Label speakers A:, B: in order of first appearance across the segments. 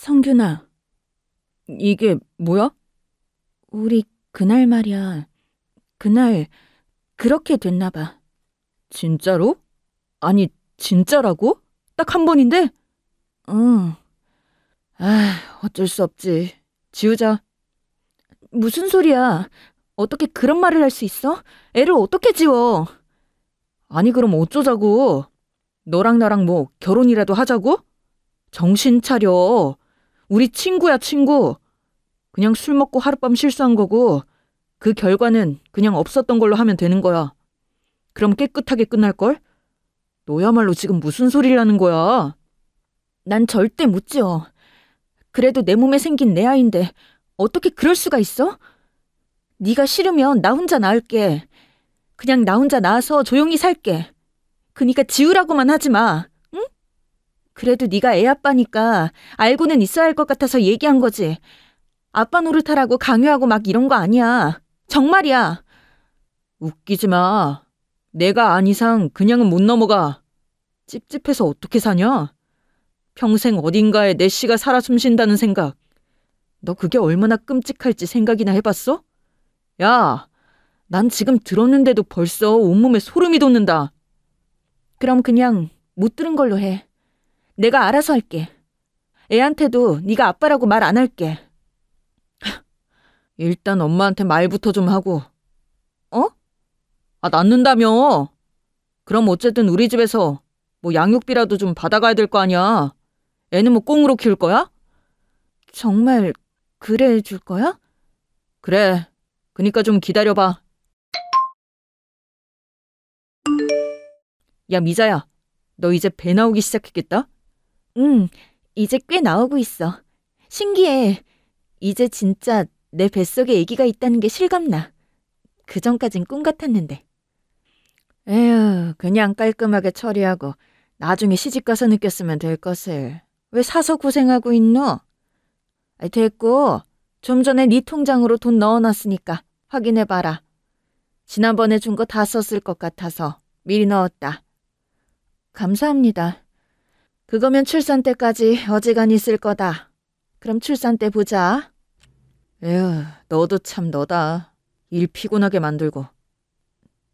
A: 성균아, 이게 뭐야? 우리 그날 말이야. 그날 그렇게 됐나 봐. 진짜로? 아니, 진짜라고? 딱 한 번인데? 응. 아, 어쩔 수 없지. 지우자. 무슨 소리야? 어떻게 그런 말을 할 수 있어? 애를 어떻게 지워? 아니, 그럼 어쩌자고? 너랑 나랑 뭐 결혼이라도 하자고? 정신 차려. 우리 친구야, 친구. 그냥 술 먹고 하룻밤 실수한 거고 그 결과는 그냥 없었던 걸로 하면 되는 거야. 그럼 깨끗하게 끝날걸? 너야말로 지금 무슨 소리를 하는 거야? 난 절대 묻지요 그래도 내 몸에 생긴 내 아인데 이 어떻게 그럴 수가 있어? 네가 싫으면 나 혼자 낳을게 그냥 나 혼자 낳아서 조용히 살게. 그니까 지우라고만 하지 마. 그래도 네가 애 아빠니까 알고는 있어야 할 것 같아서 얘기한 거지. 아빠 노릇하라고 강요하고 막 이런 거 아니야. 정말이야. 웃기지 마. 내가 안 이상 그냥은 못 넘어가. 찝찝해서 어떻게 사냐? 평생 어딘가에 내 씨가 살아 숨쉰다는 생각. 너 그게 얼마나 끔찍할지 생각이나 해봤어? 야, 난 지금 들었는데도 벌써 온몸에 소름이 돋는다. 그럼 그냥 못 들은 걸로 해. 내가 알아서 할게. 애한테도 네가 아빠라고 말 안 할게. 일단 엄마한테 말부터 좀 하고. 어? 아, 낳는다며. 그럼 어쨌든 우리 집에서 뭐 양육비라도 좀 받아가야 될 거 아니야. 애는 뭐 꽁으로 키울 거야? 정말 그래 해줄 거야? 그래. 그니까 좀 기다려봐. 야, 미자야. 너 이제 배 나오기 시작했겠다? 응, 이제 꽤 나오고 있어. 신기해. 이제 진짜 내 뱃속에 아기가 있다는 게 실감나. 그전까진 꿈 같았는데. 에휴, 그냥 깔끔하게 처리하고 나중에 시집가서 느꼈으면 될 것을. 왜 사서 고생하고 있노? 됐고, 좀 전에 네 통장으로 돈 넣어놨으니까 확인해봐라. 지난번에 준 거 다 썼을 것 같아서 미리 넣었다. 감사합니다. 그거면 출산 때까지 어지간히 쓸 거다. 그럼 출산 때 보자. 에휴, 너도 참 너다. 일 피곤하게 만들고.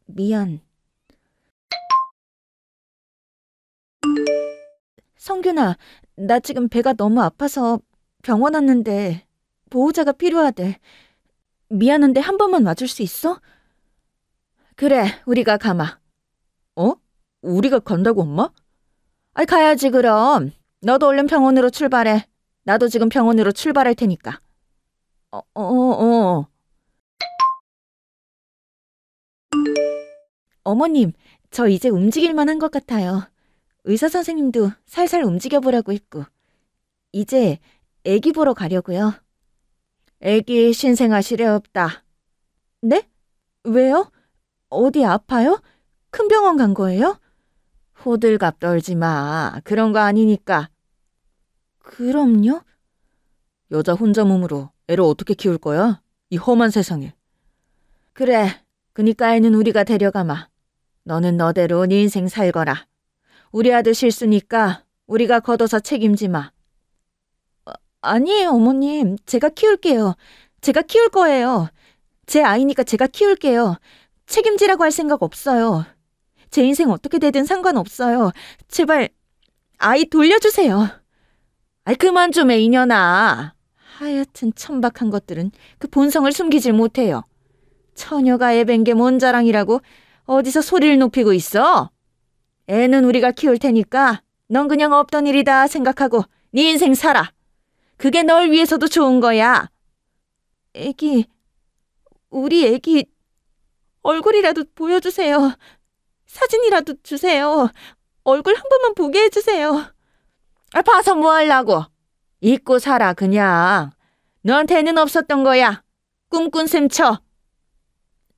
A: 미안. 성균아, 나 지금 배가 너무 아파서 병원 왔는데 보호자가 필요하대. 미안한데 한 번만 와줄 수 있어? 그래, 우리가 가마. 어? 우리가 간다고 엄마? 아, 가야지 그럼. 너도 얼른 병원으로 출발해. 나도 지금 병원으로 출발할 테니까. 어, 어, 어. 어. 어머님, 저 이제 움직일만 한 것 같아요. 의사 선생님도 살살 움직여보라고 했고. 이제 애기 보러 가려고요. 애기 신생아시에 없다. 네? 왜요? 어디 아파요? 큰 병원 간 거예요? 호들갑 떨지 마. 그런 거 아니니까. 그럼요? 여자 혼자 몸으로 애를 어떻게 키울 거야? 이 험한 세상에. 그래. 그니까 애는 우리가 데려가마. 너는 너대로 네 인생 살거라. 우리 아들 실수니까 우리가 걷어서 책임지마. 아, 어, 아니에요, 어머님. 제가 키울게요. 제가 키울 거예요. 제 아이니까 제가 키울게요. 책임지라고 할 생각 없어요. 제 인생 어떻게 되든 상관없어요. 제발 아이 돌려주세요. 아이 그만 좀 해, 이년아. 하여튼 천박한 것들은 그 본성을 숨기질 못해요. 처녀가 애뱅게 뭔 자랑이라고 어디서 소리를 높이고 있어? 애는 우리가 키울 테니까 넌 그냥 없던 일이다 생각하고 네 인생 살아. 그게 널 위해서도 좋은 거야. 애기, 우리 애기 얼굴이라도 보여주세요. 사진이라도 주세요. 얼굴 한 번만 보게 해주세요. 아, 봐서 뭐 하려고. 잊고 살아, 그냥. 너한테는 없었던 거야. 꿈꾼 셈 쳐.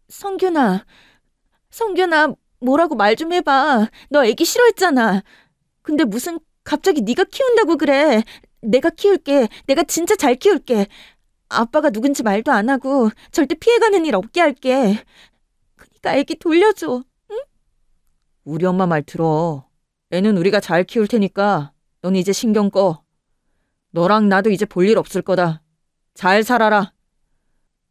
A: 성균아, 성균아, 뭐라고 말 좀 해봐. 너 애기 싫어했잖아. 근데 무슨 갑자기 네가 키운다고 그래. 내가 키울게. 내가 진짜 잘 키울게. 아빠가 누군지 말도 안 하고 절대 피해가는 일 없게 할게. 그니까 애기 돌려줘. 우리 엄마 말 들어. 애는 우리가 잘 키울 테니까 넌 이제 신경 꺼. 너랑 나도 이제 볼 일 없을 거다. 잘 살아라.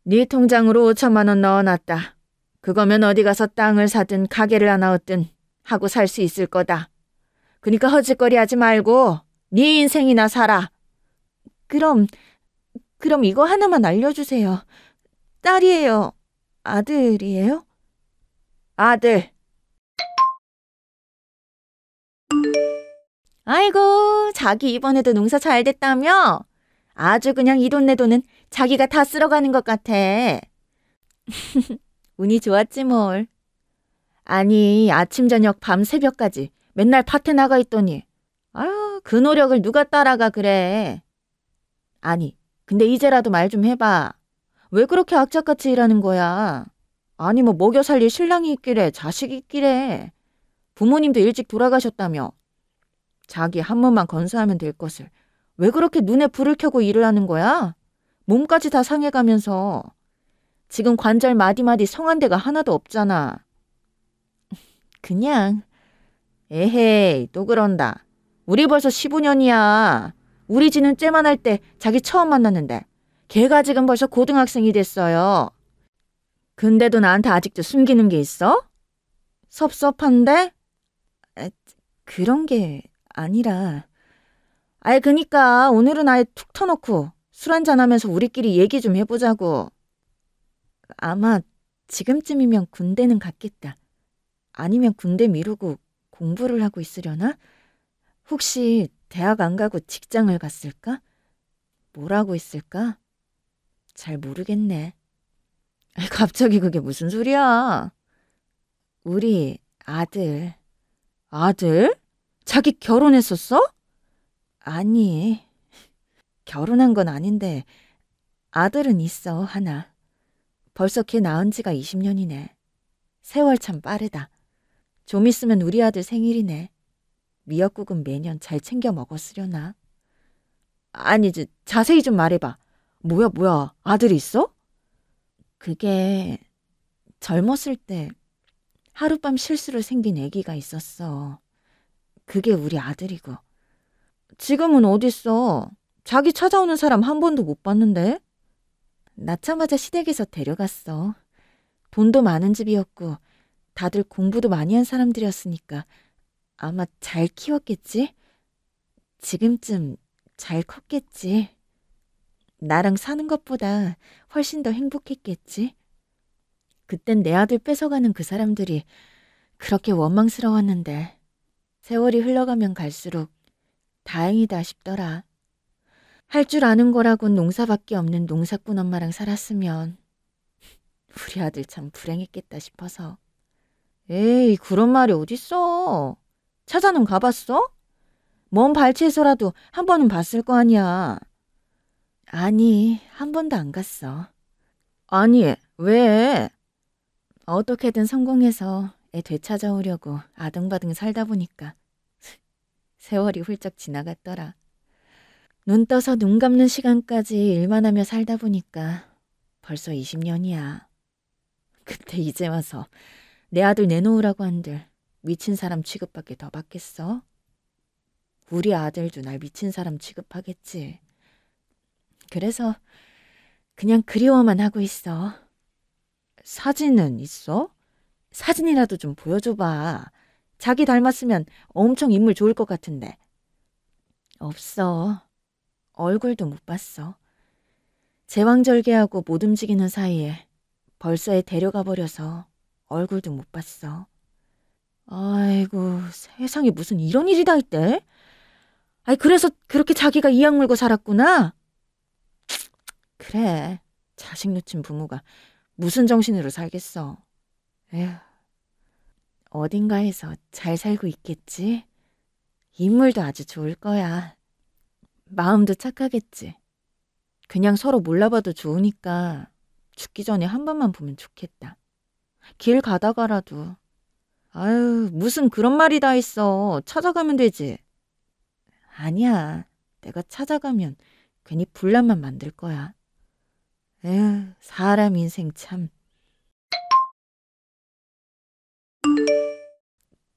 A: 네 통장으로 5천만 원 넣어놨다. 그거면 어디 가서 땅을 사든 가게를 하나 얻든 하고 살 수 있을 거다. 그니까 허짓거리 하지 말고 네 인생이나 살아. 그럼, 그럼 이거 하나만 알려주세요. 딸이에요. 아들이에요? 아들. 아이고, 자기 이번에도 농사 잘 됐다며? 아주 그냥 이 돈 내 돈은 자기가 다 쓸어가는 것 같아. 운이 좋았지 뭘. 아니, 아침, 저녁, 밤, 새벽까지 맨날 밭에 나가 있더니, 아유, 그 노력을 누가 따라가 그래. 아니, 근데 이제라도 말 좀 해봐. 왜 그렇게 악착같이 일하는 거야? 아니, 뭐 먹여 살릴 신랑이 있길래, 자식이 있길래. 부모님도 일찍 돌아가셨다며. 자기 한 몸만 건사하면 될 것을 왜 그렇게 눈에 불을 켜고 일을 하는 거야? 몸까지 다 상해가면서 지금 관절 마디마디 성한 데가 하나도 없잖아. 그냥 에헤이 또 그런다. 우리 벌써 15년이야. 우리 지는 째만 할 때 자기 처음 만났는데 걔가 지금 벌써 고등학생이 됐어요. 근데도 나한테 아직도 숨기는 게 있어? 섭섭한데? 에, 아, 그런 게 아니라 아이 그니까 오늘은 아예 툭 터놓고 술 한잔 하면서 우리끼리 얘기 좀 해보자고. 아마 지금쯤이면 군대는 갔겠다. 아니면 군대 미루고 공부를 하고 있으려나? 혹시 대학 안 가고 직장을 갔을까? 뭘 하고 있을까? 잘 모르겠네. 갑자기 그게 무슨 소리야? 우리 아들. 아들? 자기 결혼했었어? 아니. 결혼한 건 아닌데 아들은 있어, 하나. 벌써 걔 낳은 지가 20년이네. 세월 참 빠르다. 좀 있으면 우리 아들 생일이네. 미역국은 매년 잘 챙겨 먹었으려나? 아니지, 자세히 좀 말해봐. 뭐야, 뭐야, 아들이 있어? 그게 젊었을 때 하룻밤 실수로 생긴 애기가 있었어. 그게 우리 아들이고. 지금은 어딨어? 자기 찾아오는 사람 한 번도 못 봤는데? 낳자마자 시댁에서 데려갔어. 돈도 많은 집이었고, 다들 공부도 많이 한 사람들이었으니까 아마 잘 키웠겠지? 지금쯤 잘 컸겠지. 나랑 사는 것보다 훨씬 더 행복했겠지. 그땐 내 아들 뺏어가는 그 사람들이 그렇게 원망스러웠는데 세월이 흘러가면 갈수록 다행이다 싶더라. 할 줄 아는 거라곤 농사밖에 없는 농사꾼 엄마랑 살았으면 우리 아들 참 불행했겠다 싶어서. 에이, 그런 말이 어딨어. 찾아는 가봤어? 먼 발치에서라도 한 번은 봤을 거 아니야. 아니, 한 번도 안 갔어. 아니, 왜? 어떻게든 성공해서 애 되찾아오려고 아등바등 살다 보니까 세월이 훌쩍 지나갔더라. 눈 떠서 눈 감는 시간까지 일만 하며 살다 보니까 벌써 20년이야. 그때 이제 와서 내 아들 내놓으라고 한들 미친 사람 취급밖에 더 받겠어? 우리 아들도 날 미친 사람 취급하겠지. 그래서 그냥 그리워만 하고 있어. 사진은 있어? 사진이라도 좀 보여줘봐. 자기 닮았으면 엄청 인물 좋을 것 같은데. 없어. 얼굴도 못 봤어. 제왕절개하고 못 움직이는 사이에 벌써에 데려가 버려서 얼굴도 못 봤어. 아이고, 세상에 무슨 이런 일이 다 있대? 아이, 그래서 그렇게 자기가 이악 물고 살았구나? 그래, 자식 놓친 부모가 무슨 정신으로 살겠어. 에휴. 어딘가에서 잘 살고 있겠지? 인물도 아주 좋을 거야. 마음도 착하겠지. 그냥 서로 몰라봐도 좋으니까 죽기 전에 한 번만 보면 좋겠다. 길 가다가라도. 아유, 무슨 그런 말이 다 있어. 찾아가면 되지. 아니야. 내가 찾아가면 괜히 분란만 만들 거야. 에휴, 사람 인생 참.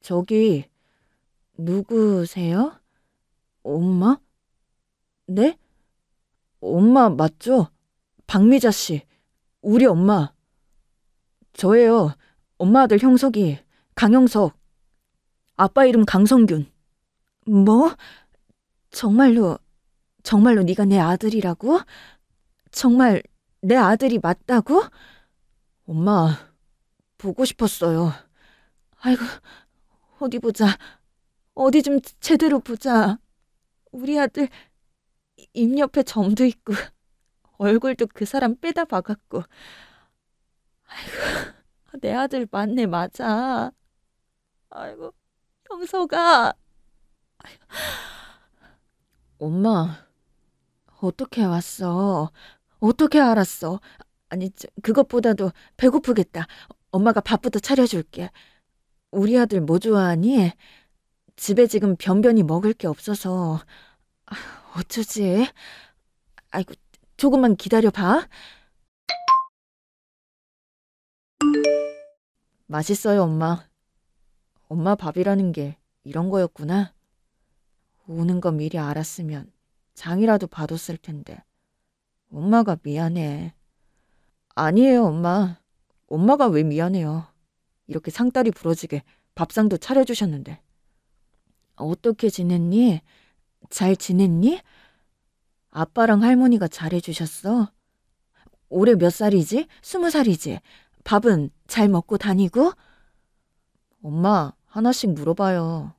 A: 저기, 누구세요? 엄마? 네? 엄마 맞죠? 박미자 씨. 우리 엄마. 저예요. 엄마 아들 형석이. 강형석. 아빠 이름 강성균. 뭐? 정말로 정말로 네가 내 아들이라고? 정말 내 아들이 맞다고? 엄마 보고 싶었어요. 아이고 어디 보자. 어디 좀 제대로 보자. 우리 아들 입 옆에 점도 있고 얼굴도 그 사람 빼다 박았고. 아이고, 내 아들 맞네 맞아. 아이고, 형서가. 아이고. 엄마, 어떻게 왔어? 어떻게 알았어? 아니, 그것보다도 배고프겠다. 엄마가 밥부터 차려줄게. 우리 아들 뭐 좋아하니? 집에 지금 변변히 먹을 게 없어서 아, 어쩌지? 아이고 조금만 기다려 봐. 맛있어요, 엄마. 엄마 밥이라는 게 이런 거였구나. 오는 거 미리 알았으면 장이라도 봐뒀을 텐데. 엄마가 미안해. 아니에요, 엄마. 엄마가 왜 미안해요? 이렇게 상다리 부러지게 밥상도 차려주셨는데. 어떻게 지냈니? 잘 지냈니? 아빠랑 할머니가 잘해주셨어. 올해 몇 살이지? 스무 살이지? 밥은 잘 먹고 다니고? 엄마, 하나씩 물어봐요.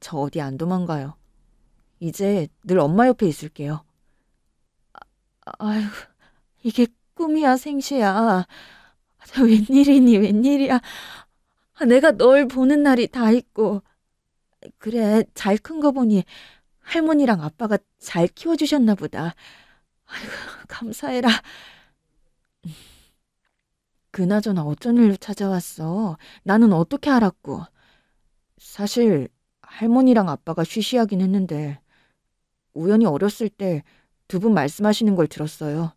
A: 저 어디 안 도망가요. 이제 늘 엄마 옆에 있을게요. 아, 아휴, 이게 꿈이야, 생시야. 아, 웬일이니, 웬일이야. 아, 내가 널 보는 날이 다 있고. 그래, 잘 큰 거 보니 할머니랑 아빠가 잘 키워주셨나 보다. 아이고, 감사해라. 그나저나 어쩐 일로 찾아왔어? 나는 어떻게 알았고? 사실 할머니랑 아빠가 쉬쉬하긴 했는데 우연히 어렸을 때 두 분 말씀하시는 걸 들었어요.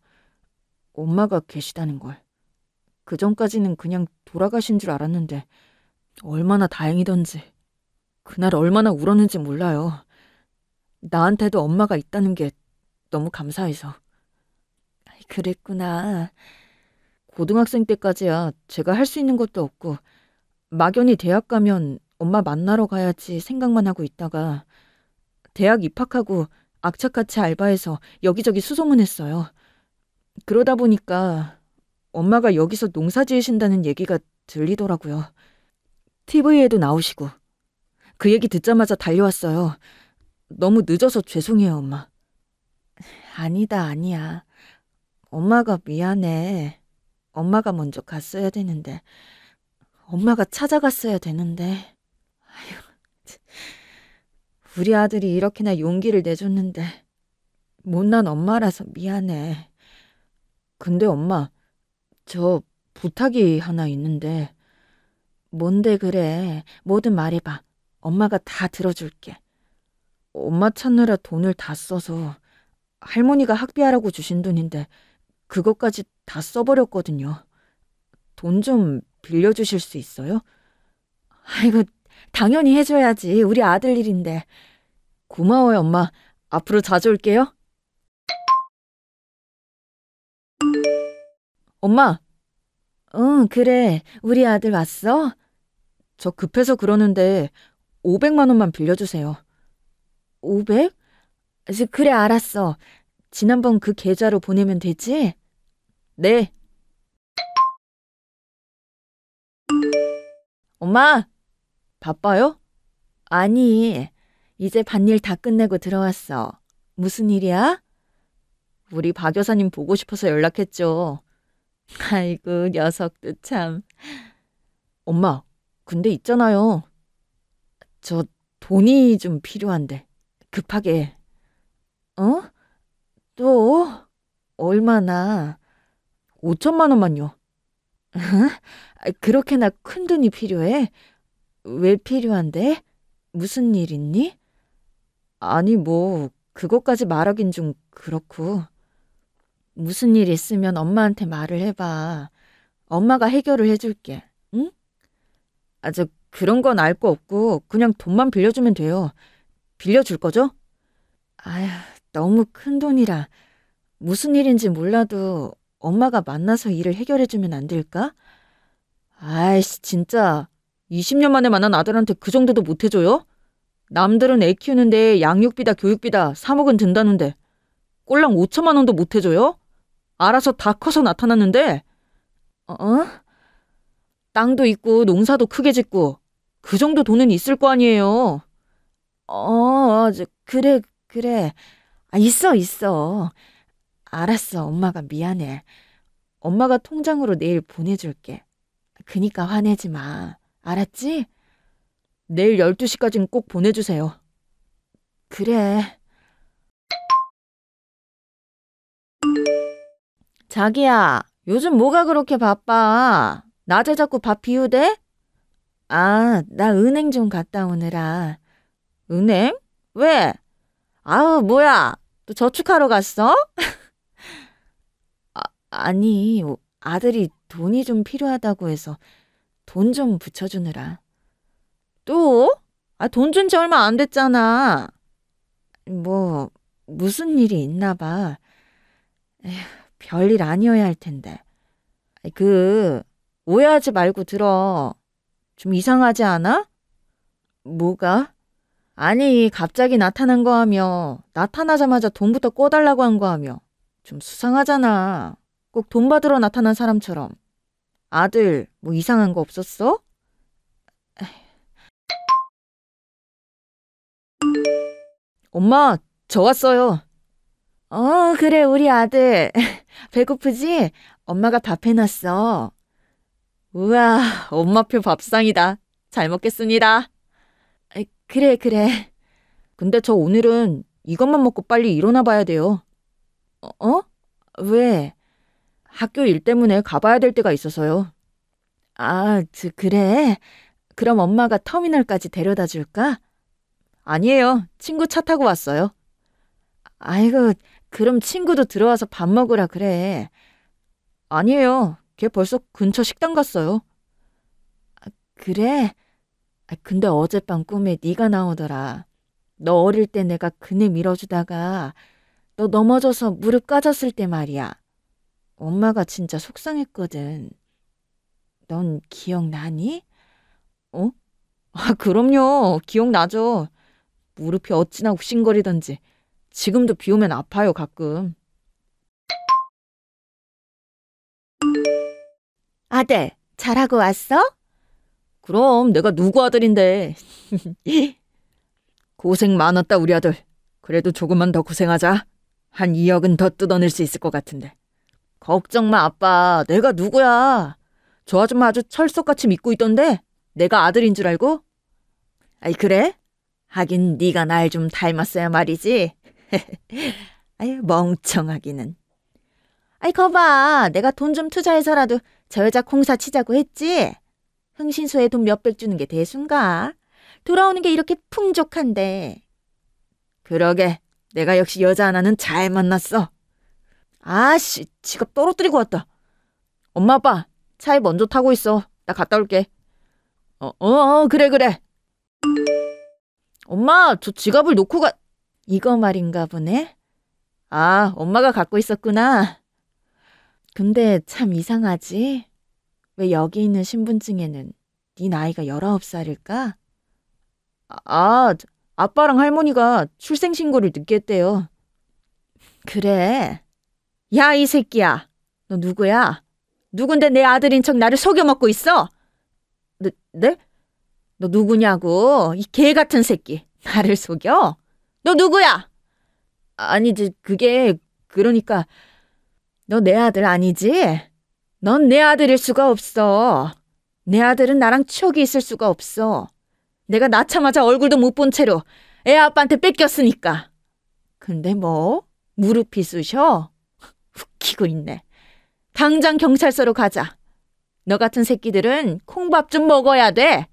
A: 엄마가 계시다는 걸. 그 전까지는 그냥 돌아가신 줄 알았는데 얼마나 다행이던지, 그날 얼마나 울었는지 몰라요. 나한테도 엄마가 있다는 게 너무 감사해서. 그랬구나. 고등학생 때까지야 제가 할 수 있는 것도 없고, 막연히 대학 가면 엄마 만나러 가야지 생각만 하고 있다가, 대학 입학하고 악착같이 알바해서 여기저기 수소문했어요. 그러다 보니까 엄마가 여기서 농사 지으신다는 얘기가 들리더라고요. TV에도 나오시고. 그 얘기 듣자마자 달려왔어요. 너무 늦어서 죄송해요, 엄마. 아니다, 아니야. 엄마가 미안해. 엄마가 먼저 갔어야 되는데. 엄마가 찾아갔어야 되는데. 아휴, 우리 아들이 이렇게나 용기를 내줬는데. 못난 엄마라서 미안해. 근데 엄마, 저 부탁이 하나 있는데. 뭔데 그래. 뭐든 말해봐. 엄마가 다 들어줄게. 엄마 찾느라 돈을 다 써서 할머니가 학비하라고 주신 돈인데 그것까지 다 써버렸거든요. 돈 좀 빌려주실 수 있어요? 아이고, 당연히 해줘야지. 우리 아들 일인데. 고마워요, 엄마. 앞으로 자주 올게요. 엄마! 응, 그래. 우리 아들 왔어? 저 급해서 그러는데 500만 원만 빌려주세요. 500? 그래, 알았어. 지난번 그 계좌로 보내면 되지? 네. 엄마! 바빠요? 아니, 이제 반일 다 끝내고 들어왔어. 무슨 일이야? 우리 박 여사님 보고 싶어서 연락했죠. 아이고, 녀석도 참. 엄마, 근데 있잖아요. 저 돈이 좀 필요한데, 급하게. 어? 또? 얼마나? 5천만 원만요. 아, 그렇게나 큰 돈이 필요해? 왜 필요한데? 무슨 일 있니? 아니, 뭐, 그것까지 말하긴 좀 그렇고. 무슨 일 있으면 엄마한테 말을 해봐. 엄마가 해결을 해줄게. 응? 아저 그런 건 알 거 없고 그냥 돈만 빌려주면 돼요. 빌려줄 거죠? 아휴, 너무 큰 돈이라 무슨 일인지 몰라도 엄마가 만나서 일을 해결해주면 안 될까? 아이씨, 진짜 20년 만에 만난 아들한테 그 정도도 못 해줘요? 남들은 애 키우는데 양육비다 교육비다 3억은 든다는데 꼴랑 5천만 원도 못 해줘요? 알아서 다 커서 나타났는데, 어? 어? 땅도 있고 농사도 크게 짓고 그 정도 돈은 있을 거 아니에요. 어, 그래, 그래. 아, 있어, 있어. 알았어, 엄마가 미안해. 엄마가 통장으로 내일 보내줄게. 그니까 화내지 마. 알았지? 내일 12시까진 꼭 보내주세요. 그래. 자기야, 요즘 뭐가 그렇게 바빠? 낮에 자꾸 밥 비우대? 아, 나 은행 좀 갔다 오느라. 은행? 왜? 아우, 뭐야. 또 저축하러 갔어? 아, 아니, 아들이 돈이 좀 필요하다고 해서 돈 좀 붙여주느라. 또? 아, 돈 준 지 얼마 안 됐잖아. 뭐, 무슨 일이 있나 봐. 에휴. 별일 아니어야 할 텐데. 그, 오해하지 말고 들어. 좀 이상하지 않아? 뭐가? 아니, 갑자기 나타난 거 하며, 나타나자마자 돈부터 꿔달라고 한 거 하며, 좀 수상하잖아. 꼭 돈 받으러 나타난 사람처럼. 아들, 뭐 이상한 거 없었어? 엄마, 저 왔어요. 어, 그래, 우리 아들. 배고프지? 엄마가 밥 해놨어. 우와, 엄마표 밥상이다. 잘 먹겠습니다. 그래, 그래. 근데 저 오늘은 이것만 먹고 빨리 일어나 봐야 돼요. 어, 어? 왜? 학교 일 때문에 가봐야 될 때가 있어서요. 아, 저, 그래. 그럼 엄마가 터미널까지 데려다 줄까? 아니에요. 친구 차 타고 왔어요. 아이고, 그럼 친구도 들어와서 밥 먹으라 그래. 아니에요. 걔 벌써 근처 식당 갔어요. 아, 그래? 아, 근데 어젯밤 꿈에 네가 나오더라. 너 어릴 때 내가 그네 밀어주다가 너 넘어져서 무릎 까졌을 때 말이야. 엄마가 진짜 속상했거든. 넌 기억나니? 어? 아, 그럼요. 기억나죠. 무릎이 어찌나 욱신거리던지. 지금도 비 오면 아파요, 가끔. 아들, 잘하고 왔어? 그럼 내가 누구 아들인데. 고생 많았다, 우리 아들. 그래도 조금만 더 고생하자. 한 2억은 더 뜯어낼 수 있을 것 같은데. 걱정 마, 아빠. 내가 누구야. 저 아줌마 아주 철석같이 믿고 있던데. 내가 아들인 줄 알고? 아이, 그래? 하긴 네가 날 좀 닮았어야 말이지. 아유, 멍청하기는. 아이, 거봐. 내가 돈 좀 투자해서라도 저 여자 공사 치자고 했지? 흥신소에 돈 몇백 주는 게대순가 돌아오는 게 이렇게 풍족한데. 그러게. 내가 역시 여자 하나는 잘 만났어. 아씨, 지갑 떨어뜨리고 왔다. 엄마, 아빠, 차에 먼저 타고 있어. 나 갔다 올게. 어, 어, 어 그래, 그래. 엄마, 저 지갑을 놓고 가. 이거 말인가 보네. 아, 엄마가 갖고 있었구나. 근데 참 이상하지. 왜 여기 있는 신분증에는 네 나이가 19살일까? 아, 아빠랑 할머니가 출생신고를 늦게 했대요. 그래. 야, 이 새끼야. 너 누구야? 누군데 내 아들인 척 나를 속여먹고 있어? 네? 네? 너 누구냐고. 이 개 같은 새끼. 나를 속여? 너 누구야? 아니지, 그게, 그러니까, 너 내 아들 아니지? 넌 내 아들일 수가 없어. 내 아들은 나랑 추억이 있을 수가 없어. 내가 낳자마자 얼굴도 못 본 채로 애 아빠한테 뺏겼으니까. 근데 뭐? 무릎이 쑤셔? 웃기고 있네. 당장 경찰서로 가자. 너 같은 새끼들은 콩밥 좀 먹어야 돼.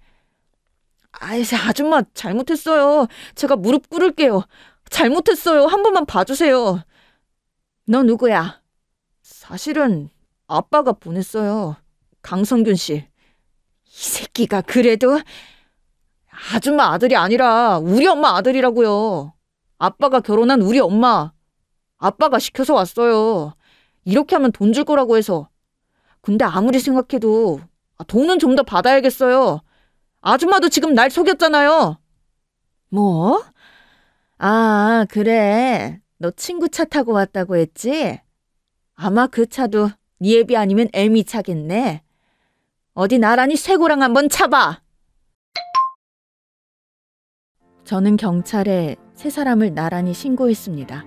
A: 아이씨, 아줌마, 잘못했어요. 제가 무릎 꿇을게요. 잘못했어요. 한 번만 봐주세요. 너 누구야? 사실은 아빠가 보냈어요. 강성균 씨. 이 새끼가 그래도 아줌마 아들이 아니라 우리 엄마 아들이라고요. 아빠가 결혼한 우리 엄마. 아빠가 시켜서 왔어요. 이렇게 하면 돈 줄 거라고 해서. 근데 아무리 생각해도 아, 돈은 좀 더 받아야겠어요. 아줌마도 지금 날 속였잖아요. 뭐? 아, 그래. 너 친구 차 타고 왔다고 했지? 아마 그 차도 니 네 앱이 아니면 애미 차겠네. 어디 나란히 쇠고랑 한번 차봐. 저는 경찰에 세 사람을 나란히 신고했습니다.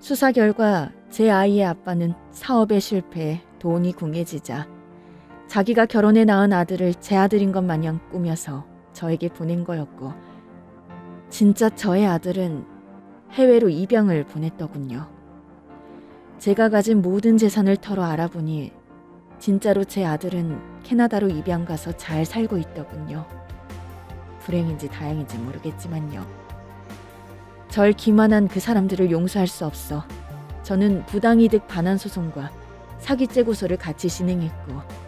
A: 수사 결과 제 아이의 아빠는 사업에 실패해 돈이 궁해지자 자기가 결혼해 낳은 아들을 제 아들인 것 마냥 꾸며서 저에게 보낸 거였고, 진짜 저의 아들은 해외로 입양을 보냈더군요. 제가 가진 모든 재산을 털어 알아보니 진짜로 제 아들은 캐나다로 입양 가서 잘 살고 있더군요. 불행인지 다행인지 모르겠지만요. 절 기만한 그 사람들을 용서할 수 없어 저는 부당이득 반환 소송과 사기죄 고소를 같이 진행했고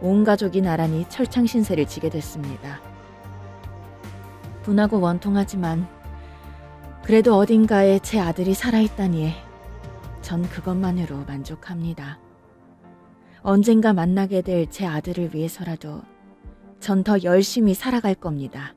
A: 온 가족이 나란히 철창신세를 지게 됐습니다. 분하고 원통하지만 그래도 어딘가에 제 아들이 살아있다니 전 그것만으로 만족합니다. 언젠가 만나게 될 제 아들을 위해서라도 전 더 열심히 살아갈 겁니다.